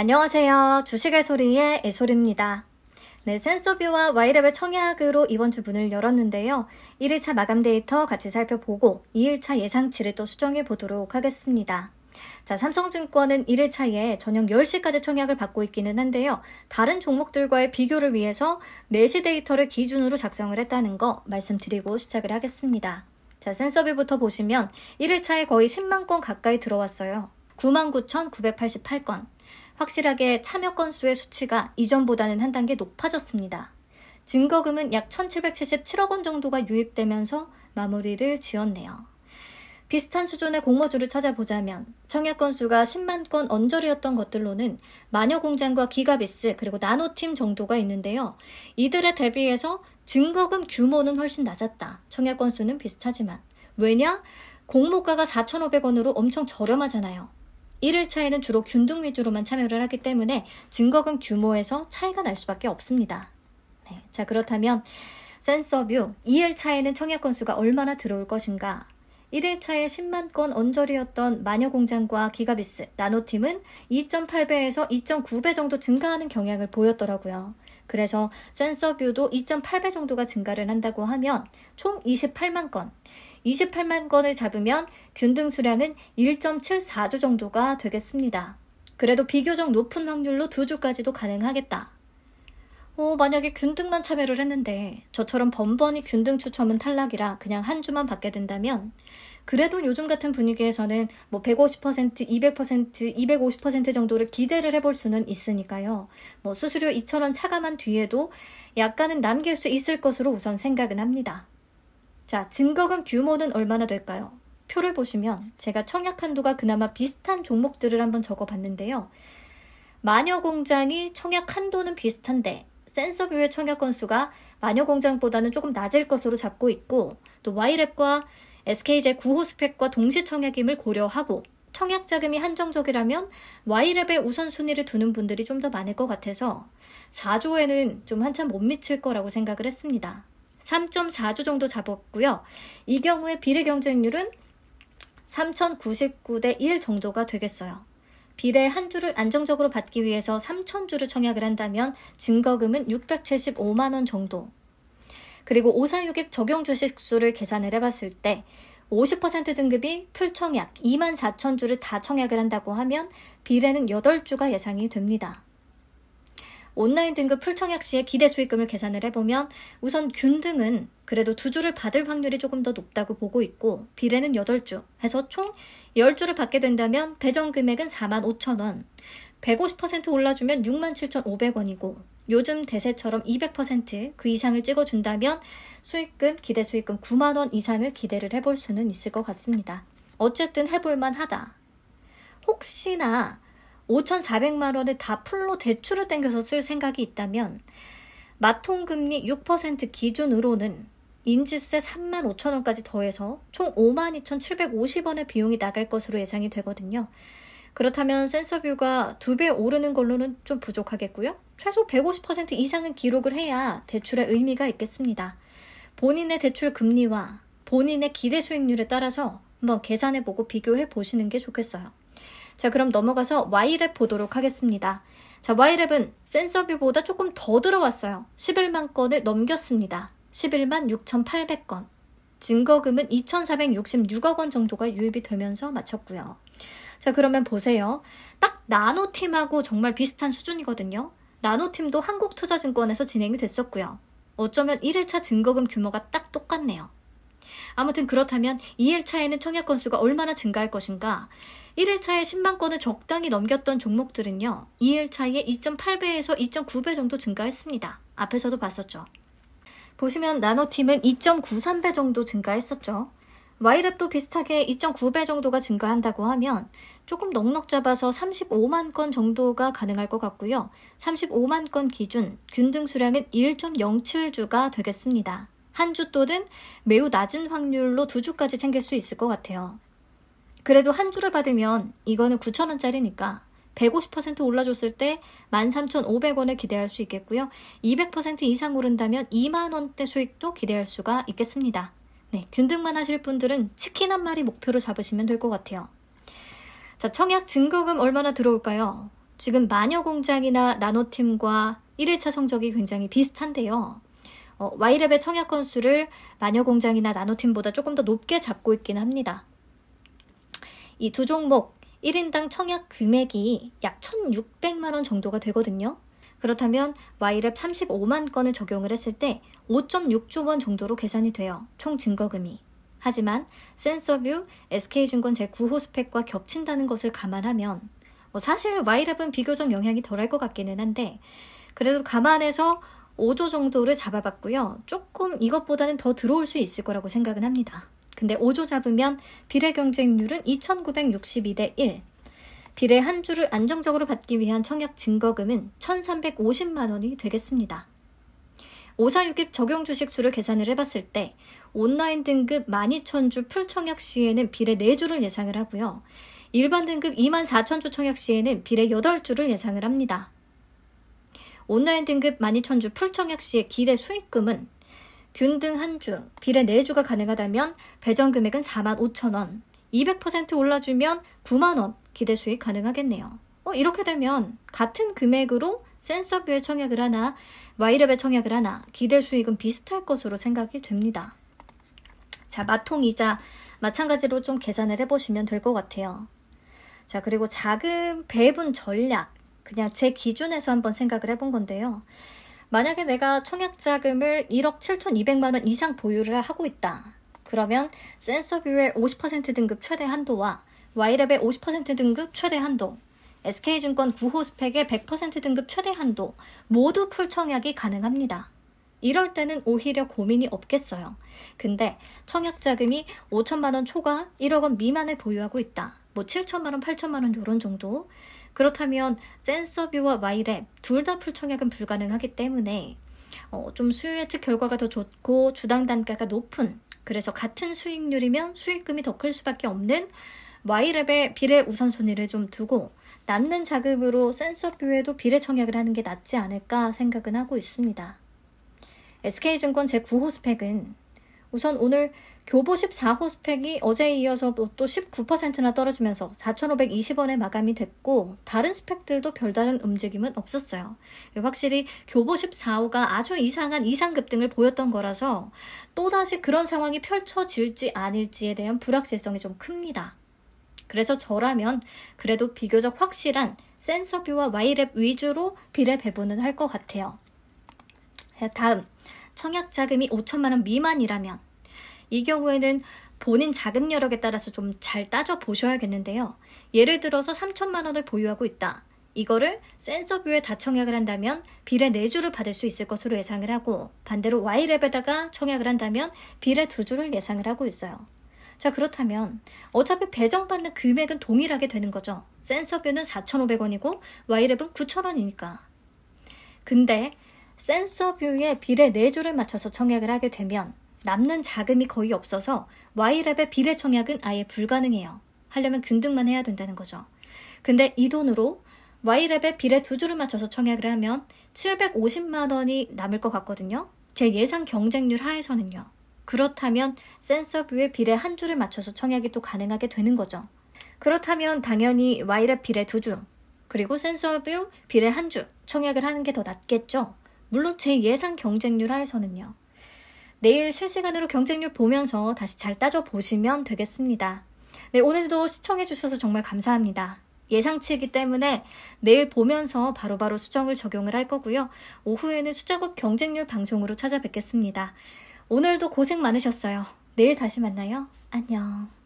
안녕하세요. 주식의 소리의 애소리입니다. 네, 센서뷰와 와이랩의 청약으로 이번 주 문을 열었는데요. 1일차 마감 데이터 같이 살펴보고 2일차 예상치를 또 수정해 보도록 하겠습니다. 자, 삼성증권은 1일차에 저녁 10시까지 청약을 받고 있기는 한데요. 다른 종목들과의 비교를 위해서 4시 데이터를 기준으로 작성을 했다는 거 말씀드리고 시작을 하겠습니다. 자, 센서비부터 보시면 1일차에 거의 10만 건 가까이 들어왔어요. 99,988건. 확실하게 참여 건수의 수치가 이전보다는 한 단계 높아졌습니다. 증거금은 약 1777억 원 정도가 유입되면서 마무리를 지었네요. 비슷한 수준의 공모주를 찾아보자면 청약 건수가 10만 건 언저리였던 것들로는 마녀공장과 기가비스 그리고 나노팀 정도가 있는데요. 이들에 대비해서 증거금 규모는 훨씬 낮았다. 청약 건수는 비슷하지만 왜냐? 공모가가 4,500원으로 엄청 저렴하잖아요. 1일차에는 주로 균등 위주로만 참여를 하기 때문에 증거금 규모에서 차이가 날 수밖에 없습니다. 네. 자, 그렇다면 센서뷰 2일차에는 청약 건수가 얼마나 들어올 것인가? 1일차에 10만 건 언저리였던 마녀공장과 기가비스, 나노팀은 2.8배에서 2.9배 정도 증가하는 경향을 보였더라고요. 그래서 센서뷰도 2.8배 정도가 증가를 한다고 하면 총 28만 건, 28만 건을 잡으면 균등 수량은 1.74주 정도가 되겠습니다. 그래도 비교적 높은 확률로 두 주까지도 가능하겠다. 어, 만약에 균등만 참여를 했는데 저처럼 번번이 균등 추첨은 탈락이라 그냥 한 주만 받게 된다면 그래도 요즘 같은 분위기에서는 뭐 150%, 200%, 250% 정도를 기대를 해볼 수는 있으니까요. 뭐 수수료 2천원 차감한 뒤에도 약간은 남길 수 있을 것으로 우선 생각은 합니다. 자, 증거금 규모는 얼마나 될까요? 표를 보시면 제가 청약 한도가 그나마 비슷한 종목들을 한번 적어봤는데요. 마녀공장이 청약 한도는 비슷한데 센서뷰의 청약 건수가 마녀공장보다는 조금 낮을 것으로 잡고 있고 또 Y랩과 s k j 9호 스펙과 동시 청약임을 고려하고 청약 자금이 한정적이라면 Y랩에 우선순위를 두는 분들이 좀 더 많을 것 같아서 4조에는 좀 한참 못 미칠 거라고 생각을 했습니다. 3.4조 정도 잡았고요. 이 경우에 비례 경쟁률은 3,099대 1 정도가 되겠어요. 비례 한 주를 안정적으로 받기 위해서 3,000주를 청약을 한다면 증거금은 675만 원 정도. 그리고 5 4 6입 적용 주식수를 계산을 해봤을 때 50% 등급이 풀청약 2만 4천 주를 다 청약을 한다고 하면 비례는 8주가 예상이 됩니다. 온라인 등급 풀청약 시의 기대 수익금을 계산을 해보면 우선 균등은 그래도 두 주를 받을 확률이 조금 더 높다고 보고 있고 비례는 8주 해서 총 10주를 받게 된다면 배정 금액은 4만 5천 원, 150% 올라주면 6만 7,500원이고 요즘 대세처럼 200%그 이상을 찍어준다면 수익금, 기대 수익금 9만 원 이상을 기대를 해볼 수는 있을 것 같습니다. 어쨌든 해볼만 하다. 혹시나 5,400만 원을 다 풀로 대출을 땡겨서 쓸 생각이 있다면 마통금리 6% 기준으로는 인지세 3만 5천 원까지 더해서 총 5만 2,750원의 비용이 나갈 것으로 예상이 되거든요. 그렇다면 센서뷰가 두 배 오르는 걸로는 좀 부족하겠고요. 최소 150% 이상은 기록을 해야 대출의 의미가 있겠습니다. 본인의 대출 금리와 본인의 기대 수익률에 따라서 한번 계산해보고 비교해 보시는 게 좋겠어요. 자, 그럼 넘어가서 Y랩 보도록 하겠습니다. 자, Y랩은 센서뷰보다 조금 더 들어왔어요. 11만 건을 넘겼습니다. 11만 6,800건. 증거금은 2,466억 원 정도가 유입이 되면서 마쳤고요. 자, 그러면 보세요. 딱 나노팀하고 정말 비슷한 수준이거든요. 나노팀도 한국투자증권에서 진행이 됐었고요. 어쩌면 1회차 증거금 규모가 딱 똑같네요. 아무튼 그렇다면 2일차에는 청약 건수가 얼마나 증가할 것인가? 1일차에 10만 건을 적당히 넘겼던 종목들은요, 2일차에 2.8배에서 2.9배 정도 증가했습니다. 앞에서도 봤었죠. 보시면 나노팀은 2.93배 정도 증가했었죠. 와이랩도 비슷하게 2.9배 정도가 증가한다고 하면 조금 넉넉 잡아서 35만 건 정도가 가능할 것 같고요. 35만 건 기준 균등 수량은 1.07주가 되겠습니다. 한주 또는 매우 낮은 확률로 두 주까지 챙길 수 있을 것 같아요. 그래도 한 주를 받으면 이거는 9,000원짜리니까 150% 올라줬을 때 13,500원을 기대할 수 있겠고요. 200% 이상 오른다면 2만원대 수익도 기대할 수가 있겠습니다. 네, 균등만 하실 분들은 치킨 한 마리 목표로 잡으시면 될 것 같아요. 자, 청약 증거금 얼마나 들어올까요? 지금 마녀공장이나 나노팀과 1일차 성적이 굉장히 비슷한데요. 어, 이랩의 청약 건수를 마녀공장이나 나노팀보다 조금 더 높게 잡고 있긴 합니다. 이 두 종목 1인당 청약 금액이 약 1,600만 원 정도가 되거든요. 그렇다면 와이랩 35만 건을 적용을 했을 때 5.6조 원 정도로 계산이 돼요. 총 증거금이. 하지만 센서뷰, SK증권 제9호 스펙과 겹친다는 것을 감안하면 뭐 사실 와이랩은 비교적 영향이 덜할 것 같기는 한데 그래도 감안해서 5조 정도를 잡아봤고요. 조금 이것보다는 더 들어올 수 있을 거라고 생각은 합니다. 근데 5조 잡으면 비례 경쟁률은 2962대 1. 비례 한 주를 안정적으로 받기 위한 청약 증거금은 1350만 원이 되겠습니다. 5 4 6급 적용 주식 주를 계산을 해봤을 때 온라인 등급 12,000주 풀청약 시에는 비례 4주를 예상을 하고요. 일반 등급 24,000주 청약 시에는 비례 8주를 예상을 합니다. 온라인 등급 12,000주 풀청약 시의 기대 수익금은 균등 한 주, 비례 4주가 가능하다면 배정 금액은 45,000원, 200% 올라주면 9만원 기대 수익 가능하겠네요. 어, 이렇게 되면 같은 금액으로 센서뷰에 청약을 하나, 와이랩에 청약을 하나, 기대 수익은 비슷할 것으로 생각이 됩니다. 자, 마통이자 마찬가지로 좀 계산을 해보시면 될 것 같아요. 자, 그리고 자금 배분 전략. 그냥 제 기준에서 한번 생각을 해본 건데요. 만약에 내가 청약자금을 1억 7,200만 원 이상 보유를 하고 있다. 그러면 센서뷰의 50% 등급 최대 한도와 와이랩의 50% 등급 최대 한도, SK증권 9호 스펙의 100% 등급 최대 한도 모두 풀 청약이 가능합니다. 이럴 때는 오히려 고민이 없겠어요. 근데 청약 자금이 5천만 원 초과 1억 원 미만을 보유하고 있다. 뭐 7천만 원, 8천만 원 요런 정도. 그렇다면 센서뷰와 마이랩 둘 다 풀청약은 불가능하기 때문에 어, 좀 수요 예측 결과가 더 좋고 주당 단가가 높은 그래서 같은 수익률이면 수익금이 더 클 수밖에 없는 마이랩의 비례 우선순위를 좀 두고 남는 자금으로 센서뷰에도 비례 청약을 하는 게 낫지 않을까 생각은 하고 있습니다. SK증권 제9호 스펙은 우선 오늘 교보 14호 스펙이 어제에 이어서 또 19%나 떨어지면서 4,520원에 마감이 됐고 다른 스펙들도 별다른 움직임은 없었어요. 확실히 교보 14호가 아주 이상한 이상급 등을 보였던 거라서 또다시 그런 상황이 펼쳐질지 아닐지에 대한 불확실성이 좀 큽니다. 그래서 저라면 그래도 비교적 확실한 센서뷰와 와이랩 위주로 비례 배분은 할 것 같아요. 네, 다음 청약 자금이 5천만 원 미만이라면 이 경우에는 본인 자금 여력에 따라서 좀 잘 따져 보셔야겠는데요. 예를 들어서 3천만 원을 보유하고 있다. 이거를 센서뷰에 다 청약을 한다면 빌의 4주를 받을 수 있을 것으로 예상을 하고 반대로 Y랩에다가 청약을 한다면 빌의 2주를 예상을 하고 있어요. 자 그렇다면 어차피 배정받는 금액은 동일하게 되는 거죠. 센서뷰는 4,500원이고 Y랩은 9,000원이니까. 근데 센서 뷰에 빌의 4줄을 맞춰서 청약을 하게 되면 남는 자금이 거의 없어서 Y랩의 빌의 청약은 아예 불가능해요. 하려면 균등만 해야 된다는 거죠. 근데 이 돈으로 Y랩의 빌의 2 줄을 맞춰서 청약을 하면 750만 원이 남을 것 같거든요. 제 예상 경쟁률 하에서는요. 그렇다면 센서뷰의 빌의 한 줄을 맞춰서 청약이 또 가능하게 되는 거죠. 그렇다면 당연히 Y랩 빌의 2 줄, 그리고 센서뷰 빌의 한줄 청약을 하는 게 더 낫겠죠. 물론 제 예상 경쟁률 하에서는요. 내일 실시간으로 경쟁률 보면서 다시 잘 따져보시면 되겠습니다. 네, 오늘도 시청해주셔서 정말 감사합니다. 예상치이기 때문에 내일 보면서 바로바로 바로 수정을 적용을 할 거고요. 오후에는 수작업 경쟁률 방송으로 찾아뵙겠습니다. 오늘도 고생 많으셨어요. 내일 다시 만나요. 안녕.